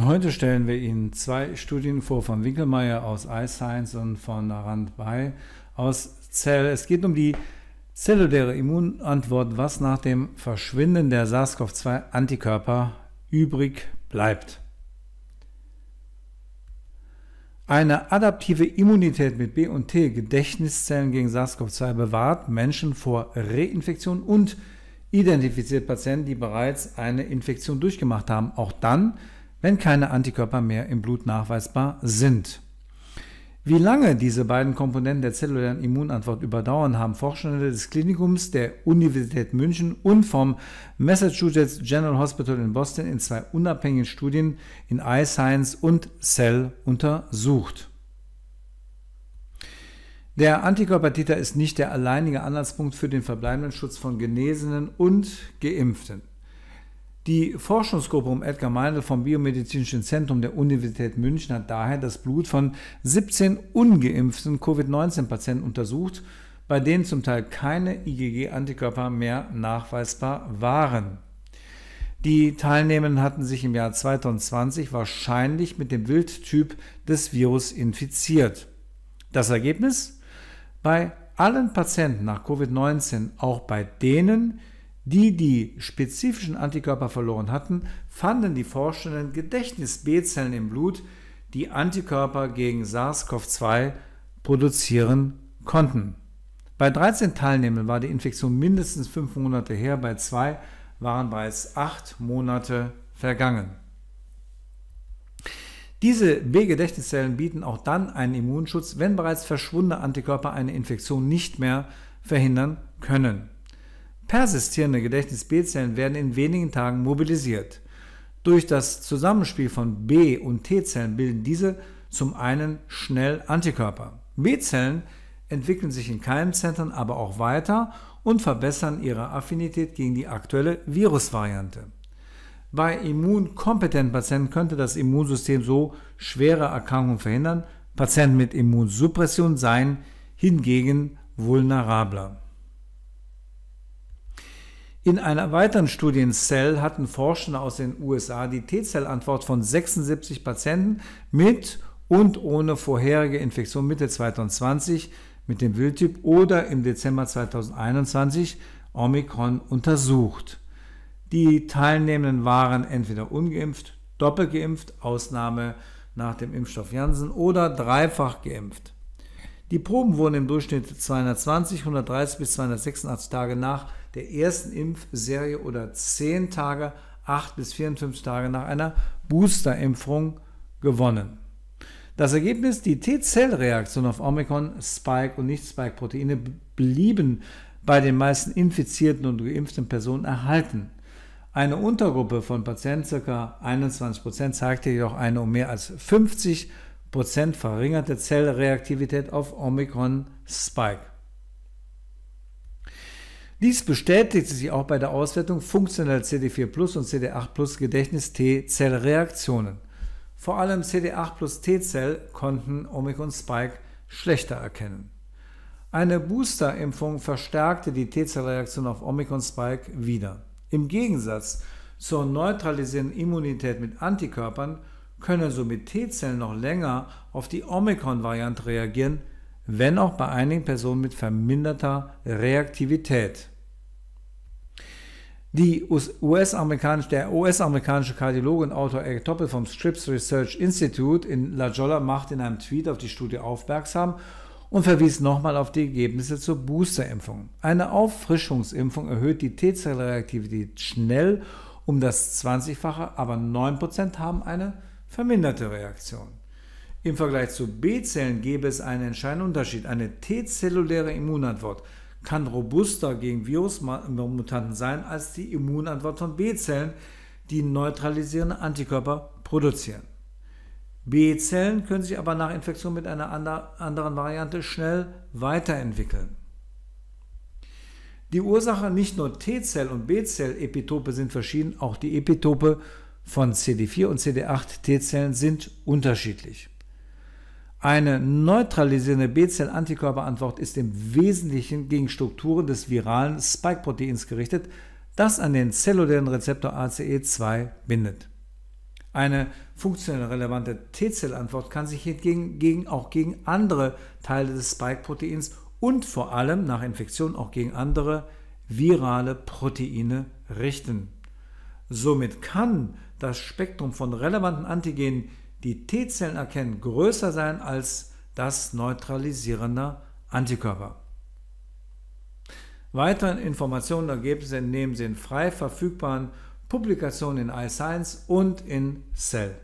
Heute stellen wir Ihnen zwei Studien vor von Winkelmeier aus iScience und von Narand Bay aus Zell. Es geht um die zelluläre Immunantwort, was nach dem Verschwinden der SARS-CoV-2-Antikörper übrig bleibt. Eine adaptive Immunität mit B und T, Gedächtniszellen gegen SARS-CoV-2, bewahrt Menschen vor Reinfektion und identifiziert Patienten, die bereits eine Infektion durchgemacht haben. Auch dann, wenn keine Antikörper mehr im Blut nachweisbar sind. Wie lange diese beiden Komponenten der zellulären Immunantwort überdauern, haben Forschende des Klinikums der Universität München und vom Massachusetts General Hospital in Boston in zwei unabhängigen Studien in iScience und Cell untersucht. Der Antikörpertiter ist nicht der alleinige Anhaltspunkt für den verbleibenden Schutz von Genesenen und Geimpften. Die Forschungsgruppe um Edgar Meindl vom Biomedizinischen Zentrum der Universität München hat daher das Blut von 17 ungeimpften Covid-19-Patienten untersucht, bei denen zum Teil keine IgG-Antikörper mehr nachweisbar waren. Die Teilnehmenden hatten sich im Jahr 2020 wahrscheinlich mit dem Wildtyp des Virus infiziert. Das Ergebnis? Bei allen Patienten nach Covid-19, auch bei denen, die die, die spezifischen Antikörper verloren hatten, fanden die Forschenden Gedächtnis-B-Zellen im Blut, die Antikörper gegen SARS-CoV-2 produzieren konnten. Bei 13 Teilnehmern war die Infektion mindestens 5 Monate her, bei 2 waren bereits 8 Monate vergangen. Diese B-Gedächtniszellen bieten auch dann einen Immunschutz, wenn bereits verschwundene Antikörper eine Infektion nicht mehr verhindern können. Persistierende Gedächtnis-B-Zellen werden in wenigen Tagen mobilisiert. Durch das Zusammenspiel von B- und T-Zellen bilden diese zum einen schnell Antikörper. B-Zellen entwickeln sich in Keimzentren aber auch weiter und verbessern ihre Affinität gegen die aktuelle Virusvariante. Bei immunkompetenten Patienten könnte das Immunsystem so schwere Erkrankungen verhindern, Patienten mit Immunsuppression seien hingegen vulnerabler. In einer weiteren Studie in Cell hatten Forschende aus den USA die T-Zell-Antwort von 76 Patienten mit und ohne vorherige Infektion Mitte 2020 mit dem Wildtyp oder im Dezember 2021 Omikron untersucht. Die Teilnehmenden waren entweder ungeimpft, doppelt geimpft, Ausnahme nach dem Impfstoff Janssen oder dreifach geimpft. Die Proben wurden im Durchschnitt 220, 130 bis 286 Tage nach der ersten Impfserie oder 10 Tage, 8 bis 54 Tage nach einer Boosterimpfung gewonnen. Das Ergebnis, die T-Zellreaktion auf Omikron, Spike und Nicht-Spike-Proteine blieben bei den meisten infizierten und geimpften Personen erhalten. Eine Untergruppe von Patienten, ca. 21%, zeigte jedoch eine um mehr als 50% verringerte Zellreaktivität auf Omikron Spike. Dies bestätigte sich auch bei der Auswertung funktioneller CD4 Plus und CD8 Plus Gedächtnis T-Zellreaktionen. Vor allem CD8 plus T-Zell konnten Omikron Spike schlechter erkennen. Eine Boosterimpfung verstärkte die T-Zellreaktion auf Omikron Spike wieder. Im Gegensatz zur neutralisierenden Immunität mit Antikörpern können somit T-Zellen noch länger auf die Omikron-Variante reagieren, wenn auch bei einigen Personen mit verminderter Reaktivität. Die US-amerikanische, der US-amerikanische Kardiologe und Autor Eric Toppel vom Strips Research Institute in La Jolla macht in einem Tweet auf die Studie aufmerksam und verwies nochmal auf die Ergebnisse zur Boosterimpfung. Eine Auffrischungsimpfung erhöht die T-Zellreaktivität schnell um das 20-fache, aber 9% haben eine verminderte Reaktion. Im Vergleich zu B-Zellen gäbe es einen entscheidenden Unterschied, eine T-zelluläre Immunantwort – kann robuster gegen Virusmutanten sein als die Immunantwort von B-Zellen, die neutralisierende Antikörper produzieren. B-Zellen können sich aber nach Infektion mit einer anderen Variante schnell weiterentwickeln. Die Ursache nicht nur T-Zell- und B-Zell-Epitope sind verschieden, auch die Epitope von CD4 und CD8 T-Zellen sind unterschiedlich. Eine neutralisierende B-Zell-Antikörperantwort ist im Wesentlichen gegen Strukturen des viralen Spike-Proteins gerichtet, das an den zellulären Rezeptor ACE2 bindet. Eine funktionell relevante T-Zell-Antwort kann sich hingegen gegen, auch gegen andere Teile des Spike-Proteins und vor allem nach Infektion auch gegen andere virale Proteine richten. Somit kann das Spektrum von relevanten Antigenen die T-Zellen erkennen, größer sein als das neutralisierende Antikörper. Weitere Informationen und Ergebnisse entnehmen Sie in frei verfügbaren Publikationen in iScience und in Cell.